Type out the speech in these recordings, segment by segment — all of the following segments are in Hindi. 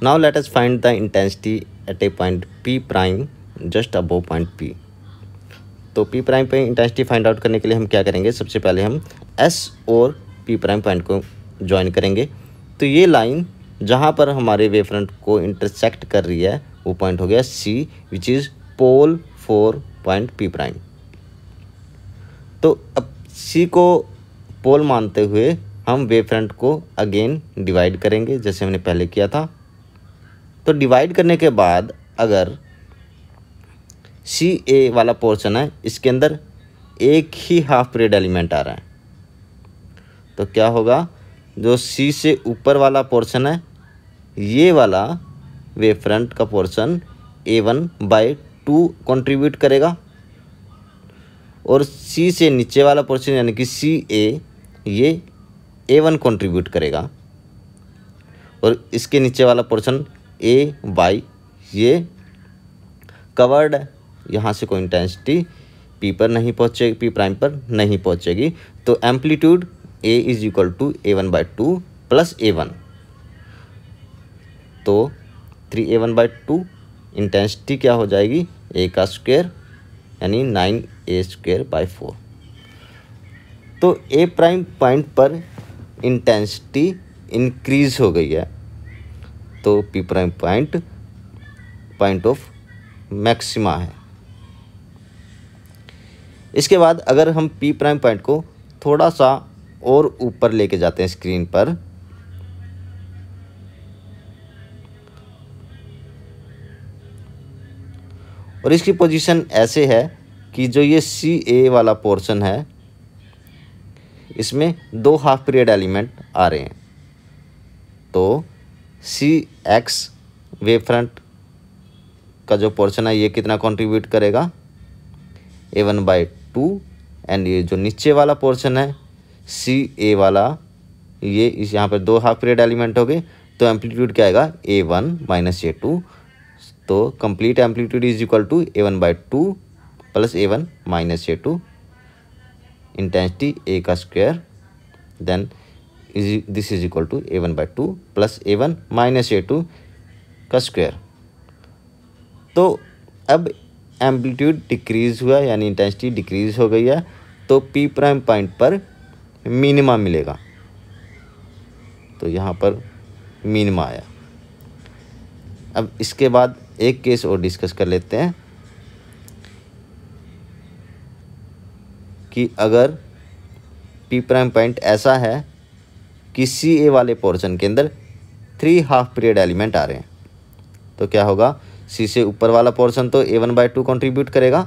Now let us find the intensity at a point P prime just above point P. तो P प्राइम पे इंटेंसिटी फाइंड आउट करने के लिए हम क्या करेंगे सबसे पहले हम S और P प्राइम पॉइंट को ज्वाइन करेंगे तो ये लाइन जहाँ पर हमारे वे फ्रंट को इंटरसेक्ट कर रही है वो पॉइंट हो गया C which is pole for point P prime तो अब C को पोल मानते हुए हम वे फ्रंट को अगेन डिवाइड करेंगे जैसे हमने पहले किया था तो डिवाइड करने के बाद अगर सी ए वाला पोर्शन है इसके अंदर एक ही हाफ पीरियड एलिमेंट आ रहा है तो क्या होगा जो सी से ऊपर वाला पोर्शन है ये वाला वे फ्रंट का portion A one by two contribute करेगा और सी से नीचे वाला पोर्शन यानी कि सी ए ये ए वन कॉन्ट्रीब्यूट करेगा और इसके नीचे वाला पोर्शन ए वाई ये कवर्ड यहाँ से कोई इंटेंसिटी पी पर नहीं पहुँचेगी पी प्राइम पर नहीं पहुँचेगी तो amplitude A is equal to A one by two plus A one तो three A one by two intensity क्या हो जाएगी ए का स्क्वेयर यानी nine A square by four तो ए प्राइम पॉइंट पर इंटेंसिटी इंक्रीज हो गई है तो P prime point point of maxima है इसके बाद अगर हम पी प्राइम पॉइंट को थोड़ा सा और ऊपर लेके जाते हैं स्क्रीन पर और इसकी पोजीशन ऐसे है कि जो ये सी ए वाला पोर्शन है इसमें दो हाफ पीरियड एलिमेंट आ रहे हैं तो सी एक्स वे फ्रंट का जो पोर्शन है ये कितना कंट्रीब्यूट करेगा A one by two and ये जो नीचे वाला पोर्शन है सी ए वाला ये इस यहाँ पर दो हाफ पीरियड एलिमेंट हो गए तो एम्पलीट्यूड क्या आएगा A one minus A two तो complete amplitude is equal to A one by two plus A one minus A two intensity A का square then is this is equal to A one by two plus A one minus A two का स्क्वायर तो अब एम्पलीट्यूड डिक्रीज़ हुआ यानी इंटेंसिटी डिक्रीज़ हो गई है तो पी प्राइम पॉइंट पर मिनिमा मिलेगा तो यहाँ पर मिनिमा आया अब इसके बाद एक केस और डिस्कस कर लेते हैं कि अगर पी प्राइम पॉइंट ऐसा है सी ए वाले पोर्शन के अंदर थ्री हाफ पीरियड एलिमेंट आ रहे हैं तो क्या होगा सी से ऊपर वाला पोर्शन तो A one by two contribute करेगा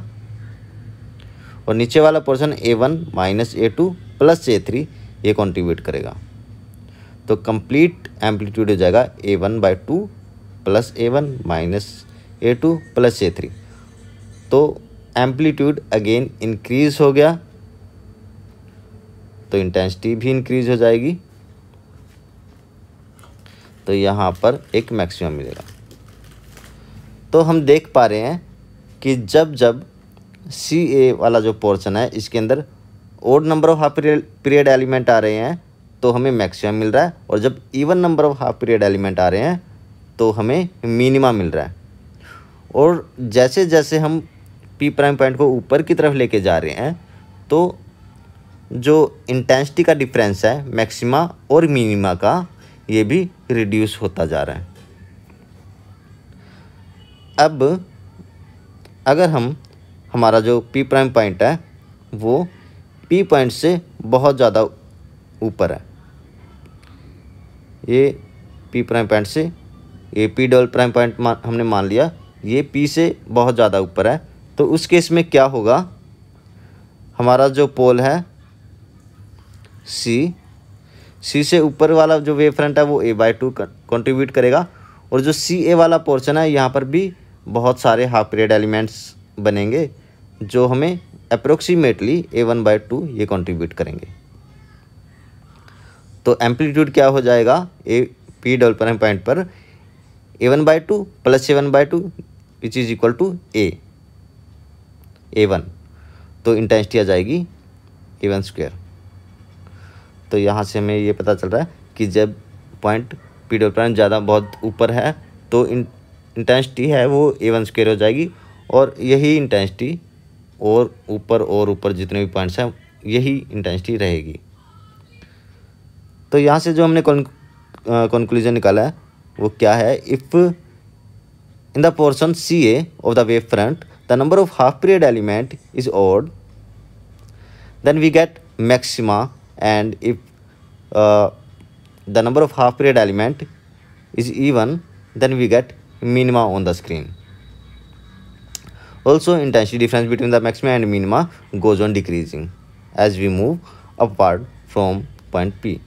और नीचे वाला portion A one minus A two plus A three ये कॉन्ट्रीब्यूट करेगा तो कंप्लीट एम्पलीट्यूड हो जाएगा A one by two plus A one minus A two plus A three तो एम्पलीट्यूड अगेन इंक्रीज हो गया तो इंटेंसिटी भी इंक्रीज हो जाएगी तो यहाँ पर एक मैक्सिमम मिलेगा तो हम देख पा रहे हैं कि जब जब सी ए वाला जो पोर्शन है इसके अंदर odd number of half period element आ रहे हैं तो हमें मैक्सिमम मिल रहा है और जब even number of half period element आ रहे हैं तो हमें मिनिमा मिल रहा है और जैसे जैसे हम पी प्राइम पॉइंट को ऊपर की तरफ लेके जा रहे हैं तो जो इंटेंसिटी का डिफरेंस है मैक्सिमा और मिनिमा का ये भी रिड्यूस होता जा रहा है अब अगर हम हमारा जो पी प्राइम पॉइंट है वो पी पॉइंट से बहुत ज़्यादा ऊपर है ये पी प्राइम पॉइंट से ये पी डबल प्राइम पॉइंट हमने मान लिया ये पी से बहुत ज़्यादा ऊपर है तो उस केस में क्या होगा हमारा जो पोल है सी सी से ऊपर वाला जो वेव फ्रंट है वो ए बाई टू कंट्रीब्यूट करेगा और जो सी ए वाला पोर्शन है यहाँ पर भी बहुत सारे हाफ पीरियड एलिमेंट्स बनेंगे जो हमें approximately A one by two ये कंट्रीब्यूट करेंगे तो एम्पलीट्यूड क्या हो जाएगा A P double prime point पर A one by two plus A one by two which is equal to A A one तो इंटेंसिटी आ जाएगी ए वन स्क्वेयर तो यहाँ से हमें ये पता चल रहा है कि जब पॉइंट पी डब्ल्यू प्राइम ज़्यादा बहुत ऊपर है तो इंटेंसिटी है वो ए वन स्क्वेयर हो जाएगी और यही इंटेंसिटी और ऊपर और ऊपर जितने भी पॉइंट्स हैं यही इंटेंसिटी रहेगी तो यहाँ से जो हमने कंक्लूजन निकाला है वो क्या है if in in C A of the wave front the number of half period element is odd then we get maxima and if uh, the number of half period element is even then we get minima on the screen also intensity difference between the maxima and minima goes on decreasing as we move upward from point p